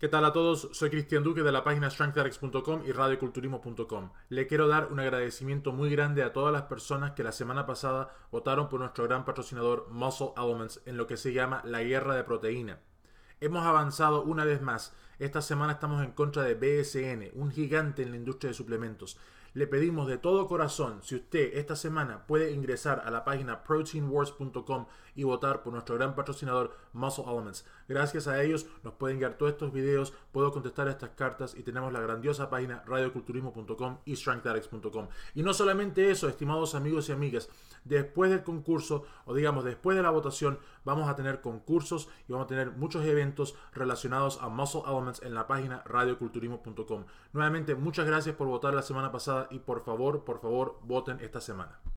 ¿Qué tal a todos? Soy Cristian Duque de la página strengthdarex.com y radioculturismo.com. Le quiero dar un agradecimiento muy grande a todas las personas que la semana pasada votaron por nuestro gran patrocinador Muscle Elements en lo que se llama la guerra de proteína. Hemos avanzado una vez más. Esta semana estamos en contra de BSN, un gigante en la industria de suplementos. Le pedimos de todo corazón, si usted esta semana puede ingresar a la página proteinwars.com y votar por nuestro gran patrocinador Muscle Elements. Gracias a ellos nos pueden guiar todos estos videos, puedo contestar estas cartas y tenemos la grandiosa página radioculturismo.com y strengthdicts.com. Y no solamente eso, estimados amigos y amigas, después del concurso o digamos después de la votación vamos a tener concursos y vamos a tener muchos eventos relacionados a Muscle Elements en la página radioculturismo.com. Nuevamente, muchas gracias por votar la semana pasada y por favor, por favor, voten esta semana.